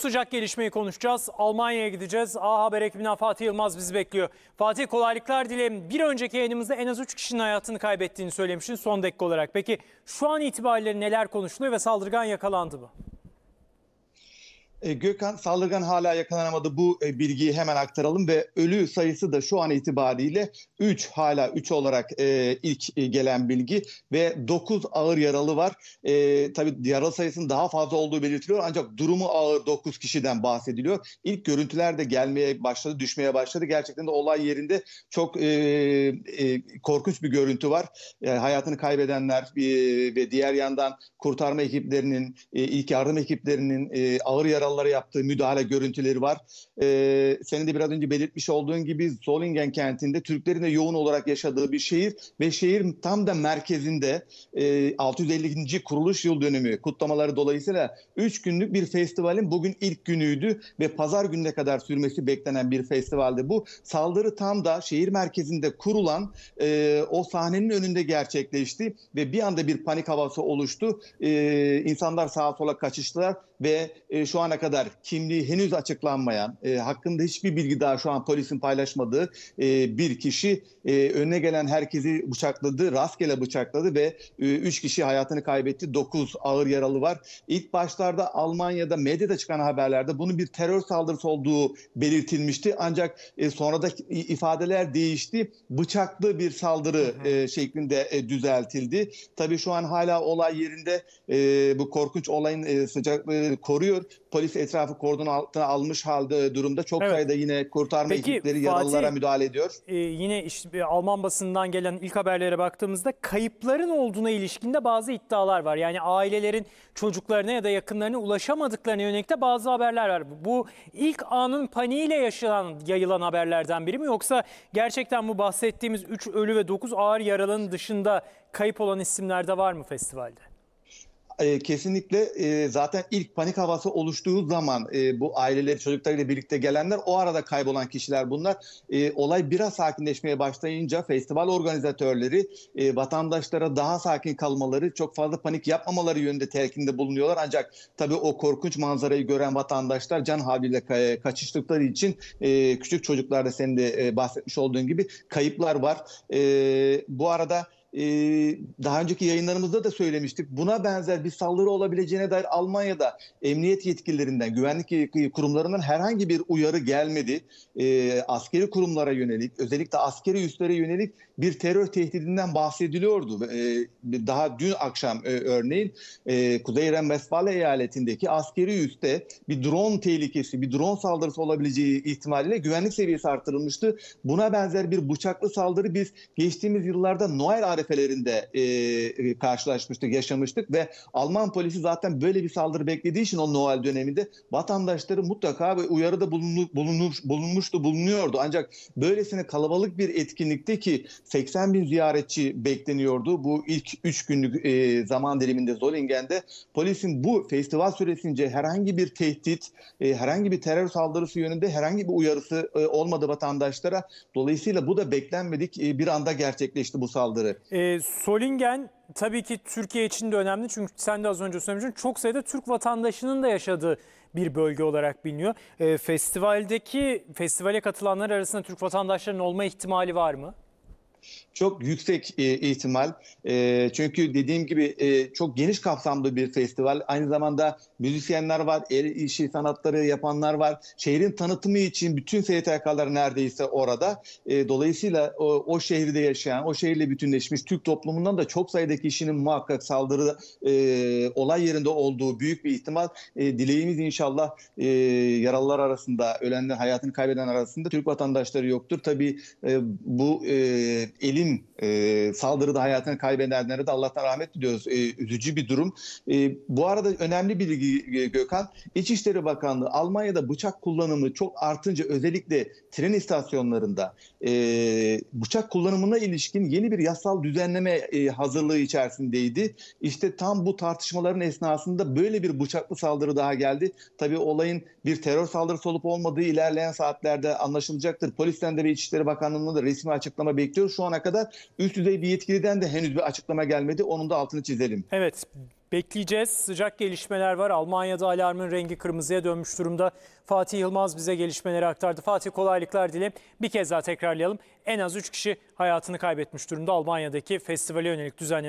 Sıcak gelişmeyi konuşacağız. Almanya'ya gideceğiz. A Haber ekibinden Fatih Yılmaz bizi bekliyor. Fatih kolaylıklar dilerim. Bir önceki yayınımızda en az 3 kişinin hayatını kaybettiğini söylemiştin son dakika olarak. Peki şu an itibariyle neler konuşuluyor ve saldırgan yakalandı mı? E, Gökhan saldırgan hala yakalanamadı. Bu e, bilgiyi hemen aktaralım ve ölü sayısı da şu an itibariyle 3 hala 3 olarak e, ilk gelen bilgi ve 9 ağır yaralı var. E, tabii yaralı sayısının daha fazla olduğu belirtiliyor ancak durumu ağır 9 kişiden bahsediliyor. İlk görüntüler de gelmeye başladı, düşmeye başladı. Gerçekten de olay yerinde çok e, e, korkunç bir görüntü var. Yani hayatını kaybedenler e, ve diğer yandan kurtarma ekiplerinin, e, ilk yardım ekiplerinin e, ağır yaralı Kanadalılara yaptığı müdahale görüntüleri var. Ee, senin de biraz önce belirtmiş olduğun gibi Solingen kentinde Türklerin de yoğun olarak yaşadığı bir şehir ve şehir tam da merkezinde e, 650. kuruluş yıl dönümü kutlamaları dolayısıyla 3 günlük bir festivalin bugün ilk günüydü ve pazar gününe kadar sürmesi beklenen bir festivaldi. Bu saldırı tam da şehir merkezinde kurulan e, o sahnenin önünde gerçekleşti ve bir anda bir panik havası oluştu. E, insanlar sağa sola kaçıştılar ve e, şu ana kadar kimliği henüz açıklanmayan, e, hakkında hiçbir bilgi daha şu an polisin paylaşmadığı e, bir kişi e, önüne gelen herkesi bıçakladı, rastgele bıçakladı ve 3 e, kişi hayatını kaybetti, 9 ağır yaralı var. İlk başlarda Almanya'da medyada çıkan haberlerde bunun bir terör saldırısı olduğu belirtilmişti. Ancak e, sonra da ifadeler değişti. Bıçaklı bir saldırı E, şeklinde e, düzeltildi. Tabii şu an hala olay yerinde e, bu korkunç olayın e, sıcaklığı e, e, koruyor. Polis etrafı kordon altına almış halde e, durumda. Çok evet. sayıda yine kurtarma Peki, ekipleri yaralılara Fatih, müdahale ediyor. E, yine işte, Alman basından gelen ilk haberlere baktığımızda kayıpların olduğuna ilişkinde bazı iddialar var. Yani ailelerin çocuklarına ya da yakınlarına ulaşamadıklarına yönelik de bazı haberler var. Bu ilk anın paniğiyle yaşanan, yayılan haberlerden biri mi? Yoksa gerçekten bu bahsettiğimiz 3 ölü ve 9 ağır yaralının dışında kayıp olan isimler de var mı festivalde? e, kesinlikle e, zaten ilk panik havası oluştuğu zaman e, bu aileleri çocuklarıyla birlikte gelenler o arada kaybolan kişiler bunlar. E, olay biraz sakinleşmeye başlayınca festival organizatörleri e, vatandaşlara daha sakin kalmaları çok fazla panik yapmamaları yönünde telkinde bulunuyorlar. Ancak tabii o korkunç manzarayı gören vatandaşlar can havliyle e, kaçıştıkları için e, küçük çocuklarda senin de e, bahsetmiş olduğun gibi kayıplar var. E, bu arada... Ee, daha önceki yayınlarımızda da söylemiştik. Buna benzer bir saldırı olabileceğine dair Almanya'da emniyet yetkililerinden, güvenlik kurumlarından herhangi bir uyarı gelmedi. Ee, askeri kurumlara yönelik, özellikle askeri üslere yönelik bir terör tehdidinden bahsediliyordu. Ee, daha dün akşam e, örneğin e, Kuzey Renvesfalya eyaletindeki askeri üste bir drone tehlikesi, bir drone saldırısı olabileceği ihtimaliyle güvenlik seviyesi artırılmıştı. Buna benzer bir bıçaklı saldırı biz geçtiğimiz yıllarda Noel tarifelerinde e, e, karşılaşmıştık, yaşamıştık ve Alman polisi zaten böyle bir saldırı beklediği için o Noel döneminde vatandaşları mutlaka bir uyarıda bulunur, bulunur, bulunmuştu, bulunuyordu. Ancak böylesine kalabalık bir etkinlikte ki 80 bin ziyaretçi bekleniyordu. Bu ilk 3 günlük e, zaman diliminde Zolingen'de polisin bu festival süresince herhangi bir tehdit, e, herhangi bir terör saldırısı yönünde herhangi bir uyarısı e, olmadı vatandaşlara. Dolayısıyla bu da beklenmedik e, bir anda gerçekleşti bu saldırı. E, Solingen tabii ki Türkiye için de önemli. Çünkü sen de az önce söylemiştin. Çok sayıda Türk vatandaşının da yaşadığı bir bölge olarak biliniyor. E, festivaldeki festivale katılanlar arasında Türk vatandaşlarının olma ihtimali var mı? çok yüksek e, ihtimal. E, çünkü dediğim gibi e, çok geniş kapsamlı bir festival. Aynı zamanda müzisyenler var, el işi sanatları yapanlar var. Şehrin tanıtımı için bütün STK'lar neredeyse orada. E, dolayısıyla o, o şehirde yaşayan, o şehirle bütünleşmiş Türk toplumundan da çok sayıda kişinin muhakkak saldırı e, olay yerinde olduğu büyük bir ihtimal. E, dileğimiz inşallah e, yaralılar arasında, ölenler hayatını kaybeden arasında Türk vatandaşları yoktur. Tabii e, bu e, elin team mm. E, ee, saldırıda hayatını kaybedenlere de Allah'tan rahmet diliyoruz. E, üzücü bir durum. E, bu arada önemli bir bilgi e, Gökhan. İçişleri Bakanlığı Almanya'da bıçak kullanımı çok artınca özellikle tren istasyonlarında e, bıçak kullanımına ilişkin yeni bir yasal düzenleme e, hazırlığı içerisindeydi. İşte tam bu tartışmaların esnasında böyle bir bıçaklı saldırı daha geldi. Tabii olayın bir terör saldırısı olup olmadığı ilerleyen saatlerde anlaşılacaktır. Polisten de ve İçişleri Bakanlığı'ndan da resmi açıklama bekliyoruz. Şu ana kadar Üst düzey bir yetkiliden de henüz bir açıklama gelmedi. Onun da altını çizelim. Evet. Bekleyeceğiz. Sıcak gelişmeler var. Almanya'da alarmın rengi kırmızıya dönmüş durumda. Fatih Yılmaz bize gelişmeleri aktardı. Fatih kolaylıklar dilerim. Bir kez daha tekrarlayalım. En az 3 kişi hayatını kaybetmiş durumda Almanya'daki festivale yönelik düzenlenen